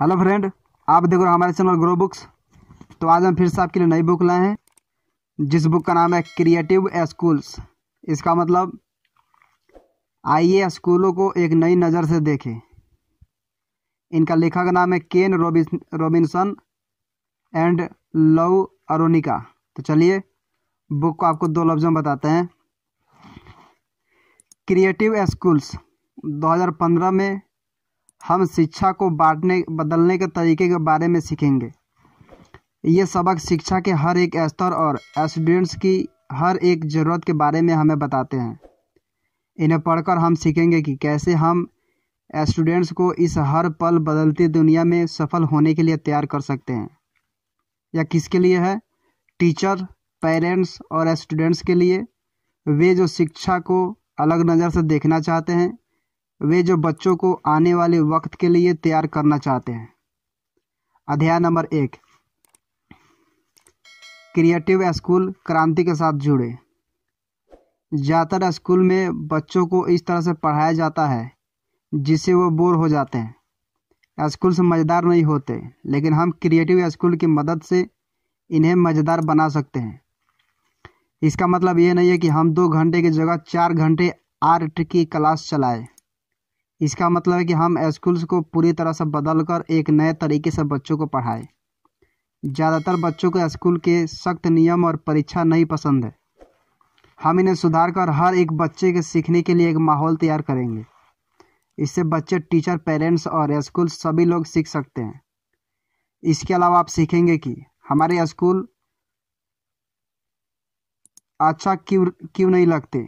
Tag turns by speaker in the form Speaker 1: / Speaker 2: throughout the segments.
Speaker 1: hello friend आप देख रहे हो हमारे चैनल ग्रो बुक्स तो आज हम फिर से आपके लिए नई बुक लाए हैं जिस बुक का नाम है क्रिएटिव स्कूल्स इसका मतलब आइए स्कूलों को एक नई नज़र से देखें इनका लेखक नाम है केन रोबिस रोबिनसन एंड लव अरोनिका तो चलिए बुक को आपको दो लफ्ज़ों में बताते हैं क्रिएटिव स्कूल्स 2015 में हम शिक्षा को बांटने बदलने के तरीके के बारे में सीखेंगे ये सबक शिक्षा के हर एक स्तर और स्टूडेंट्स की हर एक ज़रूरत के बारे में हमें बताते हैं इन्हें पढ़कर हम सीखेंगे कि कैसे हम स्टूडेंट्स को इस हर पल बदलती दुनिया में सफल होने के लिए तैयार कर सकते हैं या किसके लिए है टीचर पेरेंट्स और स्टूडेंट्स के लिए वे जो शिक्षा को अलग नज़र से देखना चाहते हैं वे जो बच्चों को आने वाले वक्त के लिए तैयार करना चाहते हैं अध्याय नंबर एक क्रिएटिव स्कूल क्रांति के साथ जुड़े ज़्यादातर स्कूल में बच्चों को इस तरह से पढ़ाया जाता है जिससे वो बोर हो जाते हैं स्कूल से मज़ेदार नहीं होते लेकिन हम क्रिएटिव स्कूल की मदद से इन्हें मज़ेदार बना सकते हैं इसका मतलब ये नहीं है कि हम दो घंटे की जगह चार घंटे आर्ट की क्लास चलाएं इसका मतलब है कि हम स्कूल्स को पूरी तरह से बदल कर एक नए तरीके से बच्चों को पढ़ाएं ज़्यादातर बच्चों को स्कूल के सख्त नियम और परीक्षा नहीं पसंद है हम इन्हें सुधार कर हर एक बच्चे के सीखने के लिए एक माहौल तैयार करेंगे इससे बच्चे टीचर पेरेंट्स और स्कूल सभी लोग सीख सकते हैं इसके अलावा आप सीखेंगे कि हमारे स्कूल अच्छा क्यों क्यों नहीं लगते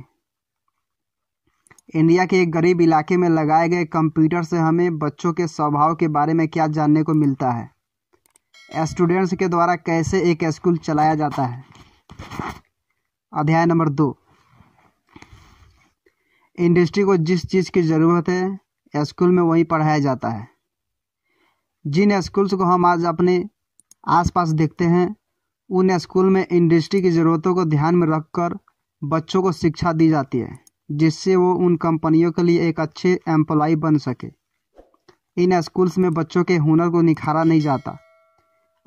Speaker 1: इंडिया के एक गरीब इलाके में लगाए गए कंप्यूटर से हमें बच्चों के स्वभाव के बारे में क्या जानने को मिलता है स्टूडेंट्स के द्वारा कैसे एक स्कूल चलाया जाता है अध्याय नंबर दो इंडस्ट्री को जिस चीज़ की ज़रूरत है स्कूल में वही पढ़ाया जाता है जिन स्कूल्स को हम आज अपने आसपास देखते हैं उन स्कूल में इंडस्ट्री की ज़रूरतों को ध्यान में रखकर बच्चों को शिक्षा दी जाती है जिससे वो उन कंपनियों के लिए एक अच्छे एम्प्लॉय बन सके इन स्कूल्स में बच्चों के हुनर को निखारा नहीं जाता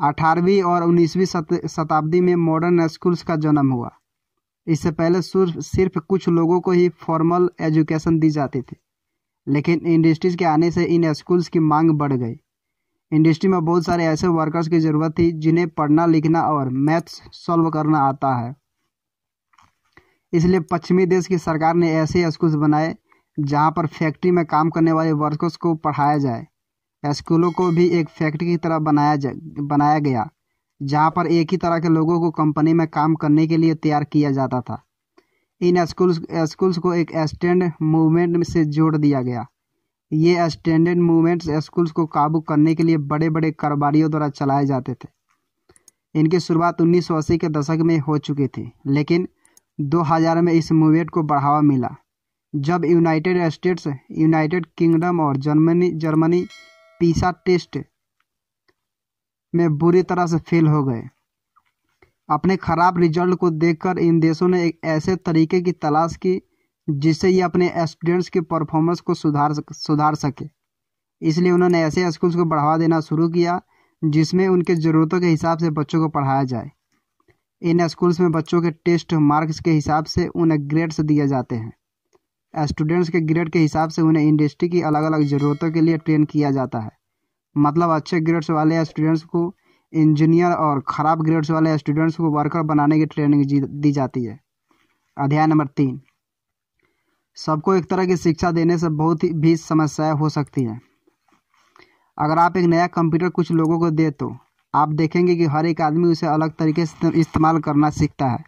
Speaker 1: अठारहवीं और उन्नीसवीं शताब्दी में मॉडर्न स्कूल्स का जन्म हुआ इससे पहले सिर्फ कुछ लोगों को ही फॉर्मल एजुकेशन दी जाती थी लेकिन इंडस्ट्रीज के आने से इन स्कूल्स की मांग बढ़ गई इंडस्ट्री में बहुत सारे ऐसे वर्कर्स की ज़रूरत थी जिन्हें पढ़ना लिखना और मैथ्स सॉल्व करना आता है इसलिए पश्चिमी देश की सरकार ने ऐसे स्कूल्स बनाए जहाँ पर फैक्ट्री में काम करने वाले वर्कर्स को पढ़ाया जाए स्कूलों को भी एक फैक्ट्री की तरह बनाया जा बनाया गया जहाँ पर एक ही तरह के लोगों को कंपनी में काम करने के लिए तैयार किया जाता था इन स्कूल्स स्कूल्स को एक स्टैंड मूवमेंट से जोड़ दिया गया ये स्टैंडर्ड मूवमेंट्स स्कूल्स को काबू करने के लिए बड़े बड़े कारोबारियों द्वारा चलाए जाते थे इनकी शुरुआत उन्नीस के दशक में हो चुकी थी लेकिन 2000 में इस मूवमेंट को बढ़ावा मिला जब यूनाइटेड स्टेट्स यूनाइटेड किंगडम और जर्मनी जर्मनी पीसा टेस्ट में बुरी तरह से फेल हो गए अपने खराब रिजल्ट को देखकर इन देशों ने एक ऐसे तरीके की तलाश की जिससे ये अपने स्टूडेंट्स के परफॉर्मेंस को सुधार सुधार सके इसलिए उन्होंने ऐसे स्कूल्स को बढ़ावा देना शुरू किया जिसमें उनके ज़रूरतों के हिसाब से बच्चों को पढ़ाया जाए इन स्कूल्स में बच्चों के टेस्ट मार्क्स के हिसाब से उन्हें ग्रेड्स दिए जाते हैं स्टूडेंट्स के ग्रेड के हिसाब से उन्हें इंडस्ट्री की अलग अलग ज़रूरतों के लिए ट्रेन किया जाता है मतलब अच्छे ग्रेड्स वाले स्टूडेंट्स को इंजीनियर और ख़राब ग्रेड्स वाले स्टूडेंट्स को वर्कर बनाने की ट्रेनिंग दी जाती है अध्याय नंबर तीन सबको एक तरह की शिक्षा देने से बहुत भी समस्याएं हो सकती हैं अगर आप एक नया कंप्यूटर कुछ लोगों को दे तो आप देखेंगे कि हर एक आदमी उसे अलग तरीके से इस्तेमाल करना सीखता है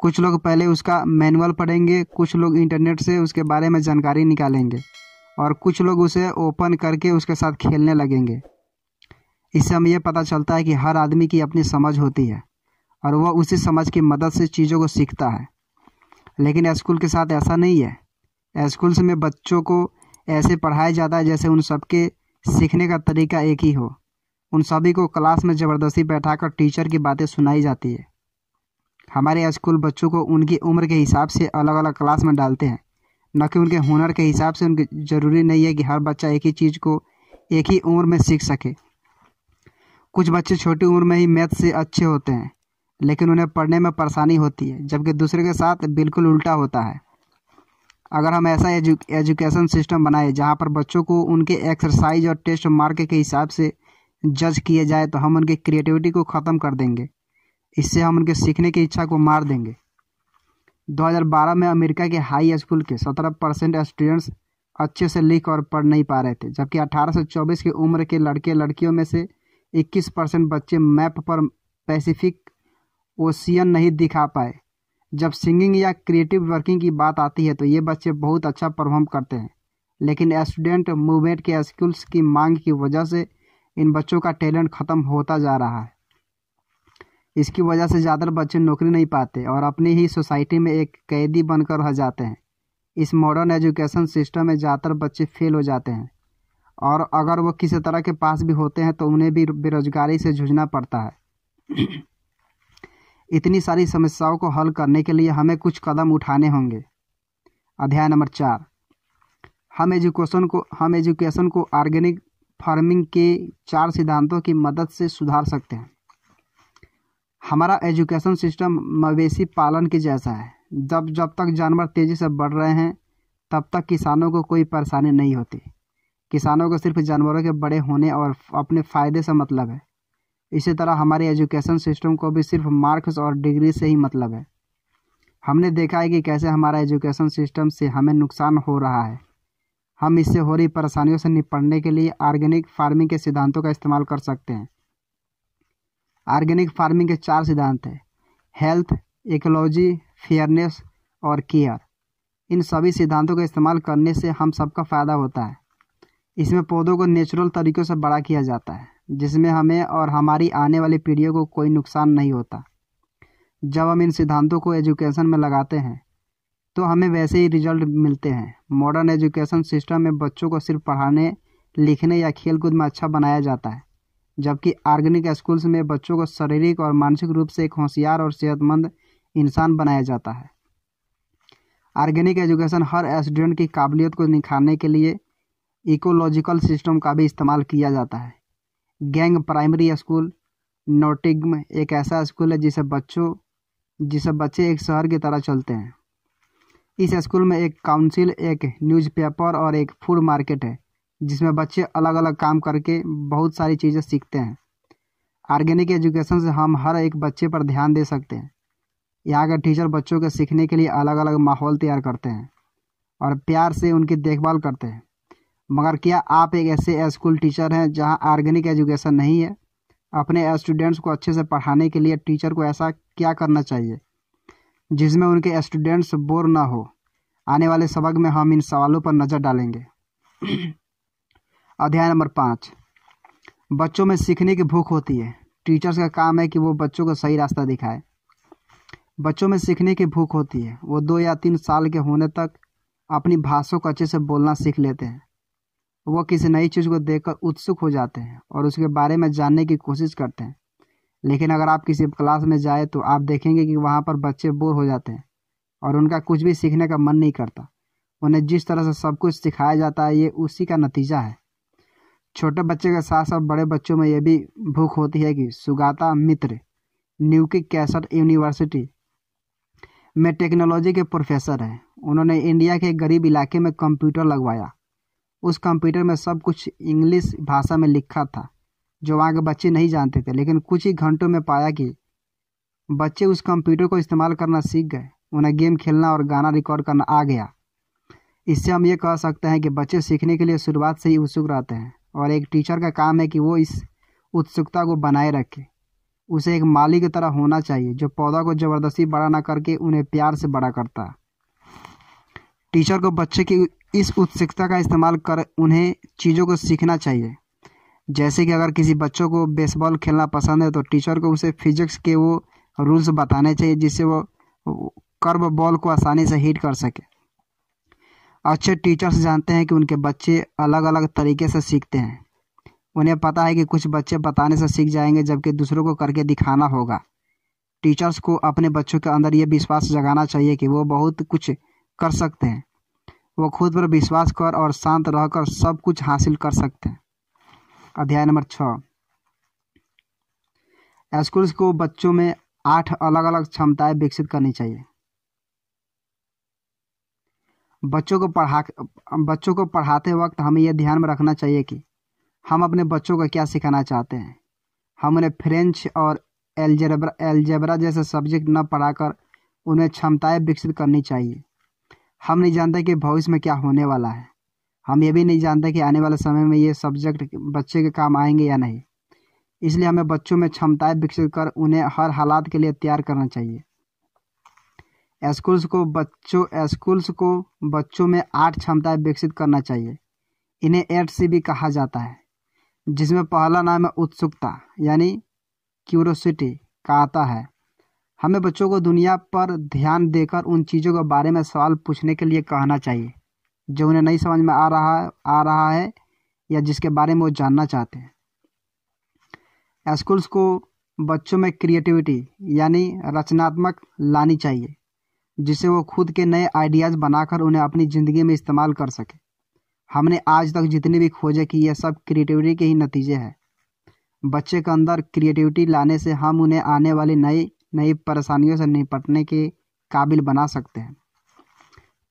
Speaker 1: कुछ लोग पहले उसका मैनुअल पढ़ेंगे कुछ लोग इंटरनेट से उसके बारे में जानकारी निकालेंगे और कुछ लोग उसे ओपन करके उसके साथ खेलने लगेंगे इससे हमें यह पता चलता है कि हर आदमी की अपनी समझ होती है और वह उसी समझ की मदद से चीज़ों को सीखता है लेकिन स्कूल के साथ ऐसा नहीं है स्कूल्स में बच्चों को ऐसे पढ़ाया जाता है जैसे उन सबके सीखने का तरीका एक ही हो उन सभी को क्लास में ज़बरदस्ती बैठाकर टीचर की बातें सुनाई जाती है हमारे स्कूल बच्चों को उनकी उम्र के हिसाब से अलग अलग क्लास में डालते हैं न कि उनके हुनर के हिसाब से उनके ज़रूरी नहीं है कि हर बच्चा एक ही चीज़ को एक ही उम्र में सीख सके कुछ बच्चे छोटी उम्र में ही मैथ से अच्छे होते हैं लेकिन उन्हें पढ़ने में परेशानी होती है जबकि दूसरे के साथ बिल्कुल उल्टा होता है अगर हम ऐसा एजु, एजुकेशन सिस्टम बनाए जहाँ पर बच्चों को उनके एक्सरसाइज और टेस्ट मार्क के हिसाब से जज किए जाए तो हम उनके क्रिएटिविटी को ख़त्म कर देंगे इससे हम उनके सीखने की इच्छा को मार देंगे 2012 में अमेरिका के हाई स्कूल के 17 परसेंट स्टूडेंट्स अच्छे से लिख और पढ़ नहीं पा रहे थे जबकि 18 से 24 की उम्र के लड़के लड़कियों में से 21 परसेंट बच्चे मैप पर पैसिफिक ओशियन नहीं दिखा पाए जब सिंगिंग या क्रिएटिव वर्किंग की बात आती है तो ये बच्चे बहुत अच्छा परफॉर्म करते हैं लेकिन स्टूडेंट मूवमेंट के स्कूल्स की मांग की वजह से इन बच्चों का टैलेंट ख़त्म होता जा रहा है इसकी वजह से ज़्यादातर बच्चे नौकरी नहीं पाते और अपनी ही सोसाइटी में एक कैदी बनकर रह जाते हैं इस मॉडर्न एजुकेशन सिस्टम में ज़्यादातर बच्चे फेल हो जाते हैं और अगर वो किसी तरह के पास भी होते हैं तो उन्हें भी बेरोजगारी से जूझना पड़ता है इतनी सारी समस्याओं को हल करने के लिए हमें कुछ कदम उठाने होंगे अध्याय नंबर चार हम एजुकेशन को हम एजुकेशन को ऑर्गेनिक फार्मिंग के चार सिद्धांतों की मदद से सुधार सकते हैं हमारा एजुकेशन सिस्टम मवेशी पालन के जैसा है जब जब तक जानवर तेज़ी से बढ़ रहे हैं तब तक किसानों को कोई परेशानी नहीं होती किसानों को सिर्फ जानवरों के बड़े होने और अपने फ़ायदे से मतलब है इसी तरह हमारे एजुकेशन सिस्टम को भी सिर्फ मार्क्स और डिग्री से ही मतलब है हमने देखा है कि कैसे हमारा एजुकेशन सिस्टम से हमें नुकसान हो रहा है हम इससे हो रही परेशानियों से निपटने के लिए ऑर्गेनिक फार्मिंग के सिद्धांतों का इस्तेमाल कर सकते हैं ऑर्गेनिक फार्मिंग के चार सिद्धांत हैं हेल्थ इकोलॉजी फेयरनेस और केयर इन सभी सिद्धांतों का इस्तेमाल करने से हम सबका फ़ायदा होता है इसमें पौधों को नेचुरल तरीक़ों से बड़ा किया जाता है जिसमें हमें और हमारी आने वाली पीढ़ियों को कोई नुकसान नहीं होता जब हम इन सिद्धांतों को एजुकेशन में लगाते हैं तो हमें वैसे ही रिजल्ट मिलते हैं मॉडर्न एजुकेशन सिस्टम में बच्चों को सिर्फ पढ़ाने लिखने या खेल कूद में अच्छा बनाया जाता है जबकि ऑर्गेनिक स्कूल्स में बच्चों को शारीरिक और मानसिक रूप से एक होशियार और सेहतमंद इंसान बनाया जाता है ऑर्गेनिक एजुकेशन हर स्टूडेंट की काबिलियत को निखारने के लिए इकोलॉजिकल सिस्टम का भी इस्तेमाल किया जाता है गैंग प्राइमरी स्कूल नोटिग्म एक ऐसा स्कूल है जिसे बच्चों जिसे बच्चे एक शहर की तरह चलते हैं इस स्कूल में एक काउंसिल एक न्यूज़पेपर और एक फूड मार्केट है जिसमें बच्चे अलग अलग काम करके बहुत सारी चीज़ें सीखते हैं ऑर्गेनिक एजुकेशन से हम हर एक बच्चे पर ध्यान दे सकते हैं यहाँ के टीचर बच्चों के सीखने के लिए अलग अलग माहौल तैयार करते हैं और प्यार से उनकी देखभाल करते हैं मगर क्या आप एक ऐसे स्कूल टीचर हैं जहाँ ऑर्गेनिक एजुकेशन नहीं है अपने स्टूडेंट्स को अच्छे से पढ़ाने के लिए टीचर को ऐसा क्या करना चाहिए जिसमें उनके स्टूडेंट्स बोर ना हो आने वाले सबक में हम इन सवालों पर नज़र डालेंगे अध्याय नंबर पाँच बच्चों में सीखने की भूख होती है टीचर्स का काम है कि वो बच्चों को सही रास्ता दिखाए बच्चों में सीखने की भूख होती है वो दो या तीन साल के होने तक अपनी भाषा को अच्छे से बोलना सीख लेते हैं वो किसी नई चीज़ को देखकर उत्सुक हो जाते हैं और उसके बारे में जानने की कोशिश करते हैं लेकिन अगर आप किसी क्लास में जाए तो आप देखेंगे कि वहाँ पर बच्चे बोर हो जाते हैं और उनका कुछ भी सीखने का मन नहीं करता उन्हें जिस तरह से सब कुछ सिखाया जाता है ये उसी का नतीजा है छोटे बच्चे के साथ साथ बड़े बच्चों में यह भी भूख होती है कि Sugata Mitra Newcastle university में टेक्नोलॉजी के प्रोफेसर हैं उन्होंने इंडिया के गरीब इलाके में कंप्यूटर लगवाया उस कंप्यूटर में सब कुछ इंग्लिश भाषा में लिखा था जो वहाँ के बच्चे नहीं जानते थे लेकिन कुछ ही घंटों में पाया कि बच्चे उस कंप्यूटर को इस्तेमाल करना सीख गए उन्हें गेम खेलना और गाना रिकॉर्ड करना आ गया इससे हम ये कह सकते हैं कि बच्चे सीखने के लिए शुरुआत से ही उत्सुक रहते हैं और एक टीचर का काम है कि वो इस उत्सुकता को बनाए रखे उसे एक माली की तरह होना चाहिए जो पौधा को ज़बरदस्ती बड़ा ना करके उन्हें प्यार से बड़ा करता टीचर को बच्चे की इस उत्सुकता का इस्तेमाल कर उन्हें चीज़ों को सीखना चाहिए जैसे कि अगर किसी बच्चों को बेसबॉल खेलना पसंद है तो टीचर को उसे फिजिक्स के वो रूल्स बताने चाहिए जिससे वो कर्व बॉल को आसानी से हिट कर सके अच्छे टीचर्स जानते हैं कि उनके बच्चे अलग अलग तरीके से सीखते हैं उन्हें पता है कि कुछ बच्चे बताने से सीख जाएंगे जबकि दूसरों को करके दिखाना होगा टीचर्स को अपने बच्चों के अंदर ये विश्वास जगाना चाहिए कि वो बहुत कुछ कर सकते हैं वो खुद पर विश्वास कर और शांत रहकर सब कुछ हासिल कर सकते हैं अध्याय नंबर छ स्कूल्स को बच्चों में आठ अलग अलग क्षमताएं विकसित करनी चाहिए बच्चों को पढ़ा बच्चों को पढ़ाते वक्त हमें यह ध्यान में रखना चाहिए कि हम अपने बच्चों को क्या सिखाना चाहते हैं हम उन्हें फ्रेंच और एल्जेब्रा एल्जेब्रा जैसे सब्जेक्ट न पढ़ाकर उन्हें क्षमताएं विकसित करनी चाहिए हम नहीं जानते कि भविष्य में क्या होने वाला है हम ये भी नहीं जानते कि आने वाले समय में ये सब्जेक्ट बच्चे के काम आएंगे या नहीं इसलिए हमें बच्चों में क्षमताएं विकसित कर उन्हें हर हालात के लिए तैयार करना चाहिए स्कूल्स को बच्चों स्कूल्स को बच्चों में आठ क्षमताएं विकसित करना चाहिए इन्हें एट सी भी कहा जाता है जिसमें पहला नाम है उत्सुकता यानी क्यूरोसिटी का आता है हमें बच्चों को दुनिया पर ध्यान देकर उन चीज़ों के बारे में सवाल पूछने के लिए कहना चाहिए जो उन्हें नहीं समझ में आ रहा आ रहा है या जिसके बारे में वो जानना चाहते हैं स्कूल्स को बच्चों में क्रिएटिविटी यानी रचनात्मक लानी चाहिए जिससे वो खुद के नए आइडियाज़ बनाकर उन्हें अपनी ज़िंदगी में इस्तेमाल कर सके हमने आज तक जितनी भी खोजें की यह सब क्रिएटिविटी के ही नतीजे हैं बच्चे के अंदर क्रिएटिविटी लाने से हम उन्हें आने वाली नई नई परेशानियों से निपटने के काबिल बना सकते हैं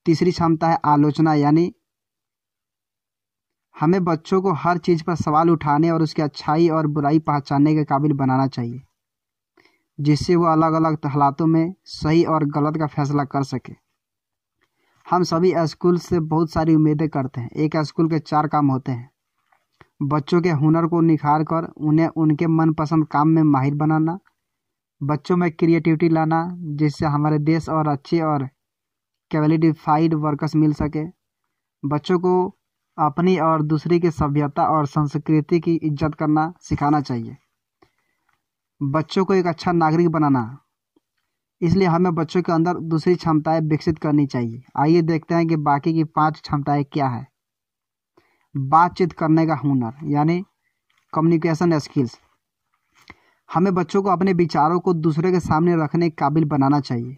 Speaker 1: तीसरी क्षमता है आलोचना यानी हमें बच्चों को हर चीज़ पर सवाल उठाने और उसकी अच्छाई और बुराई पहचानने के काबिल बनाना चाहिए जिससे वो अलग अलग हालातों में सही और गलत का फैसला कर सके हम सभी स्कूल से बहुत सारी उम्मीदें करते हैं एक स्कूल के चार काम होते हैं बच्चों के हुनर को निखार कर उन्हें उनके मनपसंद काम में माहिर बनाना बच्चों में क्रिएटिविटी लाना जिससे हमारे देश और अच्छे और क्वालिफाइड वर्कर्स मिल सके बच्चों को अपनी और दूसरे की सभ्यता और संस्कृति की इज्जत करना सिखाना चाहिए बच्चों को एक अच्छा नागरिक बनाना इसलिए हमें बच्चों के अंदर दूसरी क्षमताएं विकसित करनी चाहिए आइए देखते हैं कि बाकी की पांच क्षमताएं क्या है बातचीत करने का हुनर यानी कम्युनिकेशन स्किल्स हमें बच्चों को अपने विचारों को दूसरे के सामने रखने के काबिल बनाना चाहिए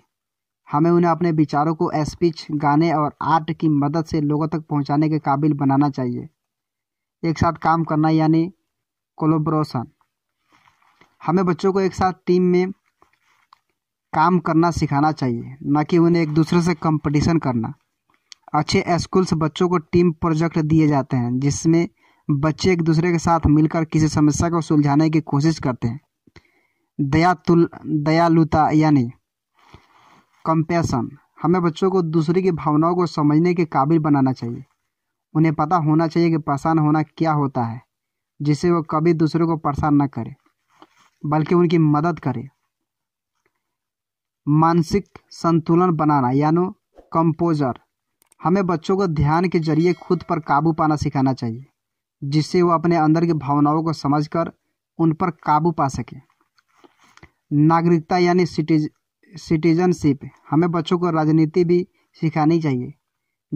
Speaker 1: हमें उन्हें अपने विचारों को स्पीच गाने और आर्ट की मदद से लोगों तक पहुंचाने के काबिल बनाना चाहिए एक साथ काम करना यानी कोलोब्रोशन हमें बच्चों को एक साथ टीम में काम करना सिखाना चाहिए न कि उन्हें एक दूसरे से कंपटीशन करना अच्छे स्कूल से बच्चों को टीम प्रोजेक्ट दिए जाते हैं जिसमें बच्चे एक दूसरे के साथ मिलकर किसी समस्या को सुलझाने की कोशिश करते हैं दया तुल दयालुता यानी कंपैशन हमें बच्चों को दूसरे की भावनाओं को समझने के काबिल बनाना चाहिए उन्हें पता होना चाहिए कि परेशान होना क्या होता है जिससे वो कभी दूसरे को परेशान न करे बल्कि उनकी मदद करे मानसिक संतुलन बनाना यानी कंपोजर हमें बच्चों को ध्यान के जरिए खुद पर काबू पाना सिखाना चाहिए जिससे वो अपने अंदर की भावनाओं को समझकर उन पर काबू पा सके नागरिकता यानी सिटीज सिटीजनशिप हमें बच्चों को राजनीति भी सिखानी चाहिए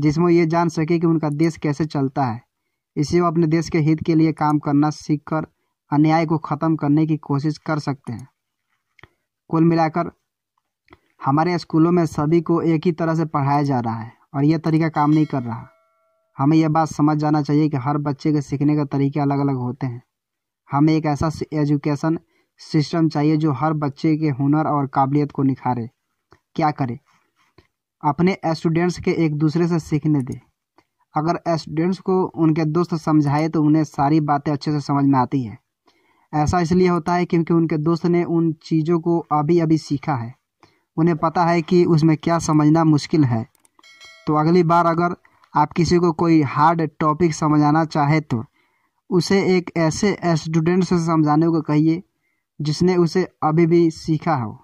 Speaker 1: जिसमें ये जान सके कि उनका देश कैसे चलता है इसे वो अपने देश के हित के लिए काम करना सीख कर अन्याय को ख़त्म करने की कोशिश कर सकते हैं कुल मिलाकर हमारे स्कूलों में सभी को एक ही तरह से पढ़ाया जा रहा है और यह तरीका काम नहीं कर रहा हमें यह बात समझ जाना चाहिए कि हर बच्चे के सीखने का तरीके अलग अलग होते हैं हमें एक ऐसा एजुकेशन सिस्टम चाहिए जो हर बच्चे के हुनर और काबिलियत को निखारे क्या करें अपने स्टूडेंट्स के एक दूसरे से सीखने दें अगर स्टूडेंट्स को उनके दोस्त समझाए तो उन्हें सारी बातें अच्छे से समझ में आती है ऐसा इसलिए होता है क्योंकि उनके दोस्त ने उन चीज़ों को अभी अभी सीखा है उन्हें पता है कि उसमें क्या समझना मुश्किल है तो अगली बार अगर आप किसी को कोई हार्ड टॉपिक समझाना चाहे तो उसे एक ऐसे स्टूडेंट से समझाने को कहिए जिसने उसे अभी भी सीखा हो